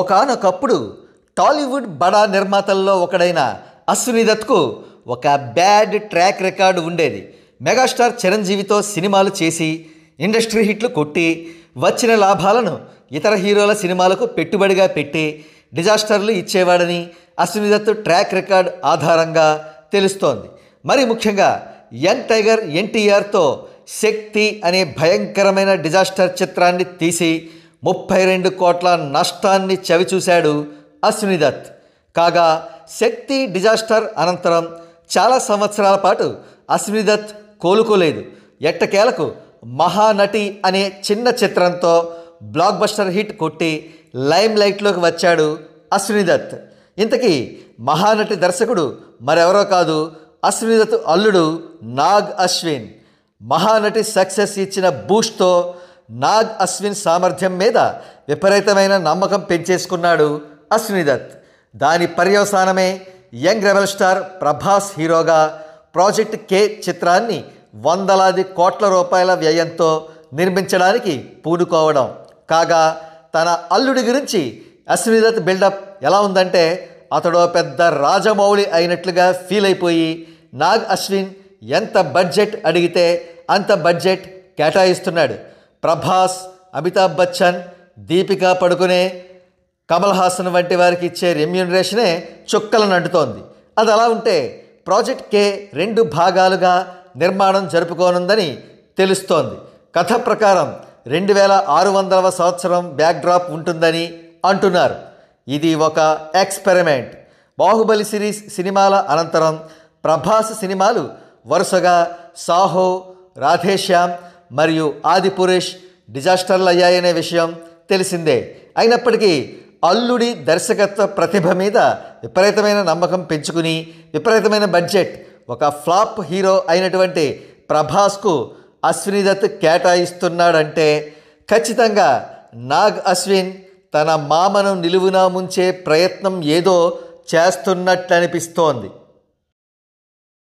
ఒకనొకప్పుడు టాలీవుడ్ బడా నిర్మాతల్లో ఒకడైన అశ్విని దత్కు ఒక బ్యాడ్ ట్రాక్ రికార్డు ఉండేది మెగాస్టార్ చిరంజీవితో సినిమాలు చేసి ఇండస్ట్రీ హిట్లు కొట్టి వచ్చిన లాభాలను ఇతర హీరోల సినిమాలకు పెట్టుబడిగా పెట్టి డిజాస్టర్లు ఇచ్చేవాడని అశ్విని దత్ ట్రాక్ రికార్డ్ ఆధారంగా తెలుస్తోంది మరి ముఖ్యంగా యంగ్ టైగర్ ఎన్టీఆర్తో శక్తి అనే భయంకరమైన డిజాస్టర్ చిత్రాన్ని తీసి ముప్పై రెండు కోట్ల నష్టాన్ని చవిచూశాడు అశ్విని దత్ కాగా శక్తి డిజాస్టర్ అనంతరం చాలా సంవత్సరాల పాటు అశ్విని దత్ కోలుకోలేదు ఎట్టకేలకు మహానటి అనే చిన్న చిత్రంతో బ్లాక్ బస్టర్ హిట్ కొట్టి లైమ్ లైట్లోకి వచ్చాడు అశ్విని దత్ ఇంతకీ మహానటి దర్శకుడు మరెవరో కాదు అశ్విని దత్ అల్లుడు నాగ్ అశ్విన్ మహానటి సక్సెస్ ఇచ్చిన బూస్ట్తో నాగ్ అశ్విన్ సామర్థ్యం మీద విపరీతమైన నమ్మకం పెంచేసుకున్నాడు దత్ దాని పర్యవసానమే యంగ్ రెబల్ స్టార్ ప్రభాస్ హీరోగా ప్రాజెక్ట్ కే చిత్రాన్ని వందలాది కోట్ల రూపాయల వ్యయంతో నిర్మించడానికి పూనుకోవడం కాగా తన అల్లుడి గురించి అశ్వినిదత్ బిల్డప్ ఎలా ఉందంటే అతడు పెద్ద రాజమౌళి అయినట్లుగా ఫీల్ అయిపోయి నాగ్ అశ్విన్ ఎంత బడ్జెట్ అడిగితే అంత బడ్జెట్ కేటాయిస్తున్నాడు ప్రభాస్ అమితాబ్ బచ్చన్ దీపికా పడుకునే కమల్ హాసన్ వంటి వారికి ఇచ్చే రెమ్యూనరేషనే చుక్కలను అంటుతోంది అది అలా ఉంటే ప్రాజెక్ట్ కే రెండు భాగాలుగా నిర్మాణం జరుపుకోనుందని తెలుస్తోంది కథ ప్రకారం రెండు వేల ఆరు వందలవ సంవత్సరం బ్యాక్డ్రాప్ ఉంటుందని అంటున్నారు ఇది ఒక ఎక్స్పెరిమెంట్ బాహుబలి సిరీస్ సినిమాల అనంతరం ప్రభాస్ సినిమాలు వరుసగా సాహో రాధేశ్యామ్ మరియు పురేష్ డిజాస్టర్లు అయ్యాయనే విషయం తెలిసిందే అయినప్పటికీ అల్లుడి దర్శకత్వ ప్రతిభ మీద విపరీతమైన నమ్మకం పెంచుకుని విపరీతమైన బడ్జెట్ ఒక ఫ్లాప్ హీరో అయినటువంటి ప్రభాస్కు అశ్విని దత్ కేటాయిస్తున్నాడంటే ఖచ్చితంగా నాగ్ అశ్విన్ తన మామను నిలువునా ముంచే ప్రయత్నం ఏదో చేస్తున్నట్లనిపిస్తోంది